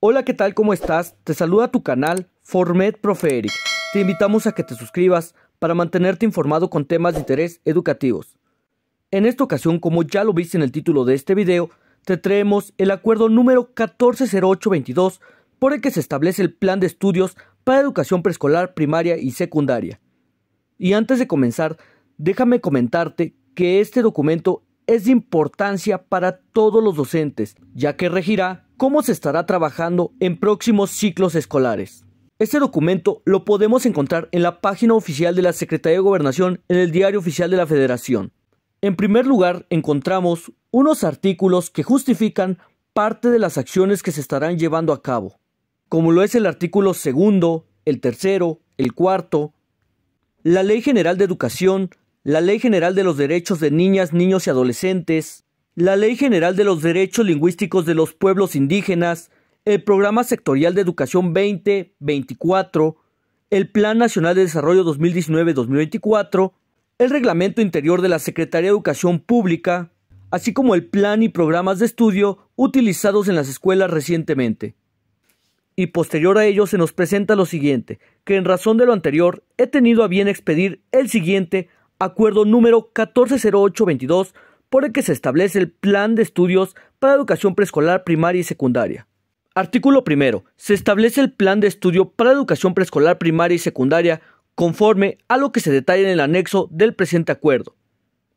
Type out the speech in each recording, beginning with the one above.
Hola, ¿qué tal? ¿Cómo estás? Te saluda tu canal Formed Profe Te invitamos a que te suscribas para mantenerte informado con temas de interés educativos. En esta ocasión, como ya lo viste en el título de este video, te traemos el acuerdo número 140822 por el que se establece el plan de estudios para educación preescolar, primaria y secundaria. Y antes de comenzar, déjame comentarte que este documento es de importancia para todos los docentes, ya que regirá cómo se estará trabajando en próximos ciclos escolares. Este documento lo podemos encontrar en la página oficial de la Secretaría de Gobernación en el Diario Oficial de la Federación. En primer lugar, encontramos unos artículos que justifican parte de las acciones que se estarán llevando a cabo, como lo es el artículo segundo, el tercero, el cuarto. La Ley General de Educación la Ley General de los Derechos de Niñas, Niños y Adolescentes, la Ley General de los Derechos Lingüísticos de los Pueblos Indígenas, el Programa Sectorial de Educación 2024, el Plan Nacional de Desarrollo 2019-2024, el Reglamento Interior de la Secretaría de Educación Pública, así como el plan y programas de estudio utilizados en las escuelas recientemente. Y posterior a ello se nos presenta lo siguiente, que en razón de lo anterior he tenido a bien expedir el siguiente acuerdo número 140822, por el que se establece el Plan de Estudios para Educación Preescolar, Primaria y Secundaria. Artículo primero. Se establece el Plan de Estudio para Educación Preescolar, Primaria y Secundaria conforme a lo que se detalla en el anexo del presente acuerdo.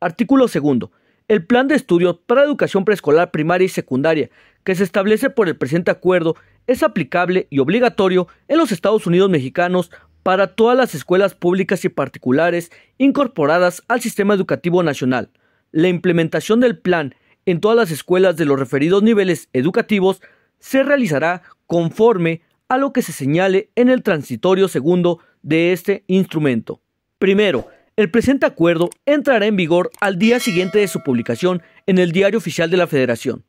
Artículo segundo. El Plan de Estudio para Educación Preescolar, Primaria y Secundaria que se establece por el presente acuerdo es aplicable y obligatorio en los Estados Unidos mexicanos para todas las escuelas públicas y particulares incorporadas al sistema educativo nacional. La implementación del plan en todas las escuelas de los referidos niveles educativos se realizará conforme a lo que se señale en el transitorio segundo de este instrumento. Primero, el presente acuerdo entrará en vigor al día siguiente de su publicación en el Diario Oficial de la Federación.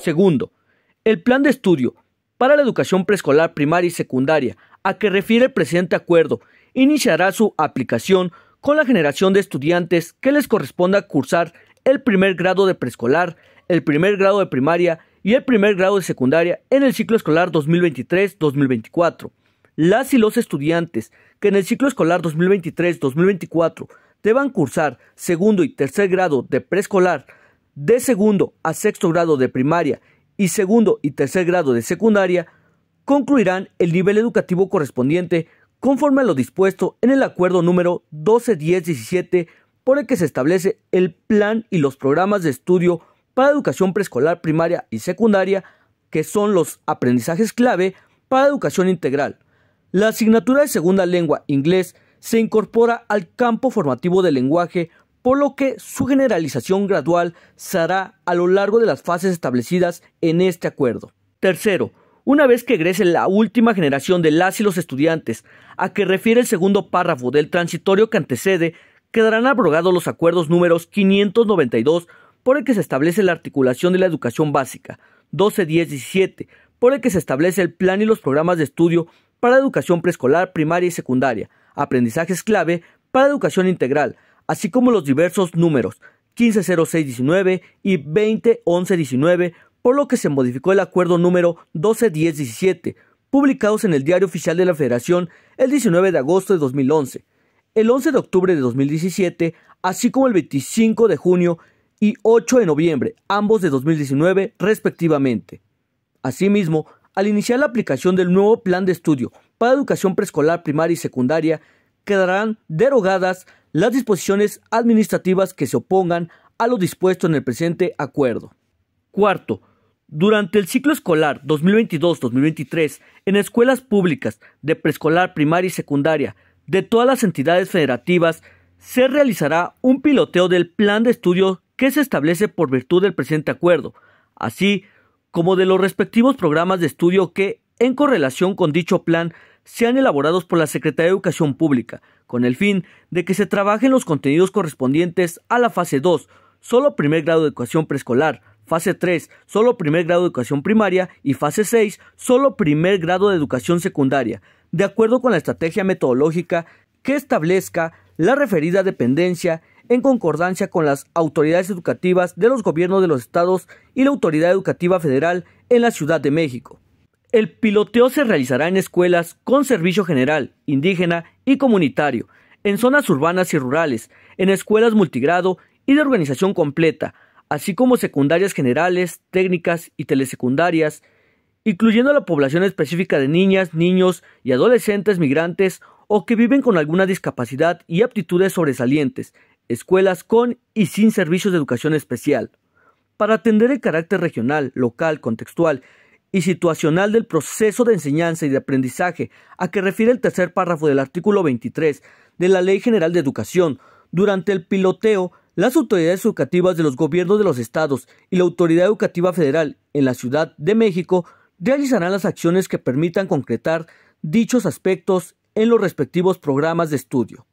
Segundo, el plan de estudio para la educación preescolar, primaria y secundaria a que refiere el presente acuerdo iniciará su aplicación con la generación de estudiantes que les corresponda cursar el primer grado de preescolar, el primer grado de primaria y el primer grado de secundaria en el ciclo escolar 2023-2024. Las y los estudiantes que en el ciclo escolar 2023-2024 deban cursar segundo y tercer grado de preescolar, de segundo a sexto grado de primaria y segundo y tercer grado de secundaria concluirán el nivel educativo correspondiente conforme a lo dispuesto en el acuerdo número 121017 por el que se establece el plan y los programas de estudio para educación preescolar, primaria y secundaria, que son los aprendizajes clave para educación integral. La asignatura de segunda lengua, inglés, se incorpora al campo formativo del lenguaje, por lo que su generalización gradual se hará a lo largo de las fases establecidas en este acuerdo. Tercero, una vez que egrese la última generación de las y los estudiantes a que refiere el segundo párrafo del transitorio que antecede, quedarán abrogados los acuerdos números 592 por el que se establece la articulación de la educación básica, 121017, por el que se establece el plan y los programas de estudio para educación preescolar, primaria y secundaria, aprendizajes clave para educación integral, así como los diversos números 150619 y 201119 por lo que se modificó el acuerdo número 121017, publicados en el Diario Oficial de la Federación el 19 de agosto de 2011, el 11 de octubre de 2017, así como el 25 de junio y 8 de noviembre, ambos de 2019 respectivamente. Asimismo, al iniciar la aplicación del nuevo plan de estudio para educación preescolar, primaria y secundaria, quedarán derogadas las disposiciones administrativas que se opongan a lo dispuesto en el presente acuerdo. Cuarto, durante el ciclo escolar 2022-2023, en escuelas públicas de preescolar, primaria y secundaria de todas las entidades federativas, se realizará un piloteo del plan de estudio que se establece por virtud del presente acuerdo, así como de los respectivos programas de estudio que, en correlación con dicho plan, sean elaborados por la Secretaría de Educación Pública, con el fin de que se trabajen los contenidos correspondientes a la fase 2, solo primer grado de educación preescolar, Fase 3, solo primer grado de educación primaria. Y fase 6, solo primer grado de educación secundaria. De acuerdo con la estrategia metodológica que establezca la referida dependencia en concordancia con las autoridades educativas de los gobiernos de los estados y la Autoridad Educativa Federal en la Ciudad de México. El piloteo se realizará en escuelas con servicio general, indígena y comunitario, en zonas urbanas y rurales, en escuelas multigrado y de organización completa, así como secundarias generales, técnicas y telesecundarias, incluyendo a la población específica de niñas, niños y adolescentes migrantes o que viven con alguna discapacidad y aptitudes sobresalientes, escuelas con y sin servicios de educación especial. Para atender el carácter regional, local, contextual y situacional del proceso de enseñanza y de aprendizaje a que refiere el tercer párrafo del artículo 23 de la Ley General de Educación, durante el piloteo las autoridades educativas de los gobiernos de los estados y la Autoridad Educativa Federal en la Ciudad de México realizarán las acciones que permitan concretar dichos aspectos en los respectivos programas de estudio.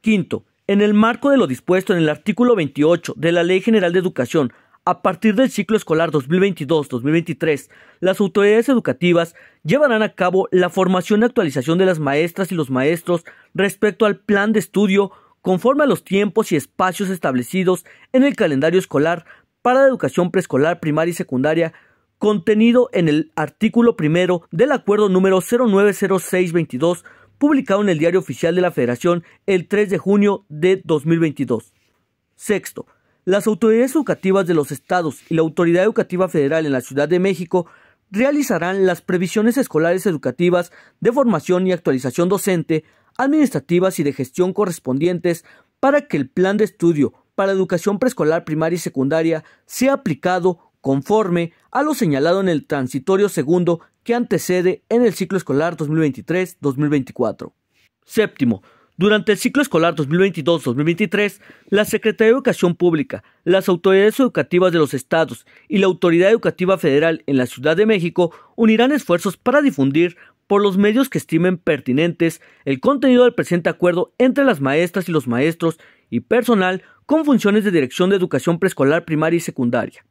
Quinto, en el marco de lo dispuesto en el artículo 28 de la Ley General de Educación, a partir del ciclo escolar 2022-2023, las autoridades educativas llevarán a cabo la formación y actualización de las maestras y los maestros respecto al plan de estudio conforme a los tiempos y espacios establecidos en el calendario escolar para la educación preescolar, primaria y secundaria, contenido en el artículo primero del acuerdo número 090622, publicado en el Diario Oficial de la Federación el 3 de junio de 2022. Sexto, las autoridades educativas de los estados y la Autoridad Educativa Federal en la Ciudad de México realizarán las previsiones escolares educativas de formación y actualización docente administrativas y de gestión correspondientes para que el plan de estudio para educación preescolar, primaria y secundaria sea aplicado conforme a lo señalado en el transitorio segundo que antecede en el ciclo escolar 2023-2024. Séptimo, durante el ciclo escolar 2022-2023, la Secretaría de Educación Pública, las autoridades educativas de los estados y la Autoridad Educativa Federal en la Ciudad de México unirán esfuerzos para difundir por los medios que estimen pertinentes el contenido del presente acuerdo entre las maestras y los maestros y personal con funciones de dirección de educación preescolar, primaria y secundaria.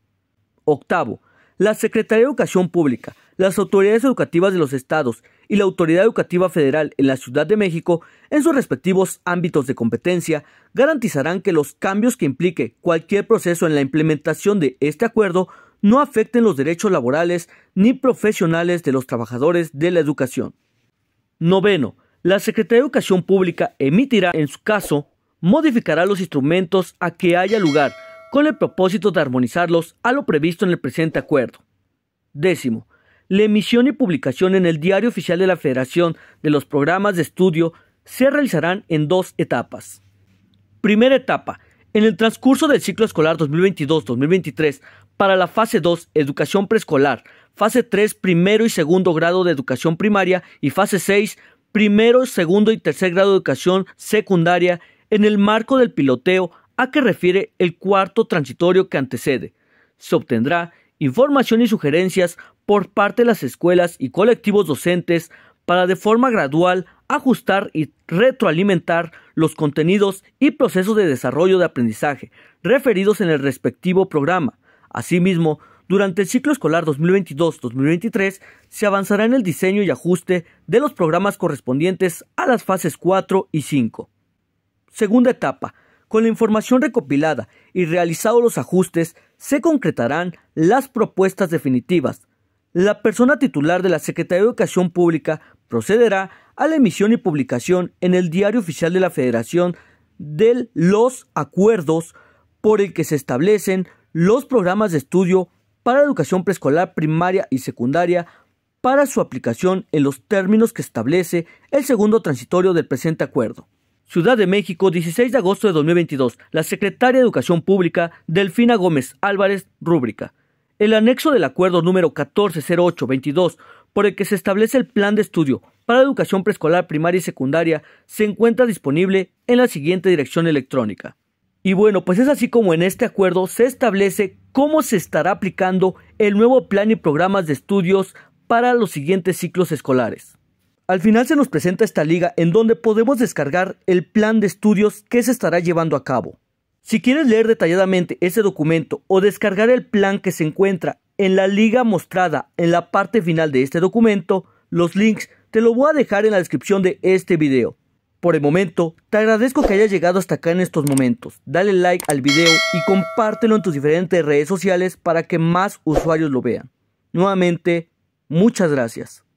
Octavo, la Secretaría de Educación Pública, las autoridades educativas de los estados y la Autoridad Educativa Federal en la Ciudad de México, en sus respectivos ámbitos de competencia, garantizarán que los cambios que implique cualquier proceso en la implementación de este acuerdo no afecten los derechos laborales ni profesionales de los trabajadores de la educación. Noveno, la Secretaría de Educación Pública emitirá, en su caso, modificará los instrumentos a que haya lugar, con el propósito de armonizarlos a lo previsto en el presente acuerdo. Décimo, la emisión y publicación en el Diario Oficial de la Federación de los programas de estudio se realizarán en dos etapas. Primera etapa, en el transcurso del ciclo escolar 2022-2023, para la fase 2, educación preescolar, fase 3, primero y segundo grado de educación primaria y fase 6, primero, segundo y tercer grado de educación secundaria en el marco del piloteo a que refiere el cuarto transitorio que antecede. Se obtendrá información y sugerencias por parte de las escuelas y colectivos docentes para de forma gradual ajustar y retroalimentar los contenidos y procesos de desarrollo de aprendizaje referidos en el respectivo programa Asimismo, durante el ciclo escolar 2022-2023 se avanzará en el diseño y ajuste de los programas correspondientes a las fases 4 y 5. Segunda etapa. Con la información recopilada y realizados los ajustes, se concretarán las propuestas definitivas. La persona titular de la Secretaría de Educación Pública procederá a la emisión y publicación en el Diario Oficial de la Federación de los acuerdos por el que se establecen los programas de estudio para educación preescolar, primaria y secundaria para su aplicación en los términos que establece el segundo transitorio del presente acuerdo. Ciudad de México, 16 de agosto de 2022. La secretaria de Educación Pública, Delfina Gómez Álvarez, rúbrica. El anexo del acuerdo número 140822, por el que se establece el plan de estudio para educación preescolar, primaria y secundaria, se encuentra disponible en la siguiente dirección electrónica y bueno, pues es así como en este acuerdo se establece cómo se estará aplicando el nuevo plan y programas de estudios para los siguientes ciclos escolares. Al final se nos presenta esta liga en donde podemos descargar el plan de estudios que se estará llevando a cabo. Si quieres leer detalladamente ese documento o descargar el plan que se encuentra en la liga mostrada en la parte final de este documento, los links te los voy a dejar en la descripción de este video. Por el momento, te agradezco que hayas llegado hasta acá en estos momentos. Dale like al video y compártelo en tus diferentes redes sociales para que más usuarios lo vean. Nuevamente, muchas gracias.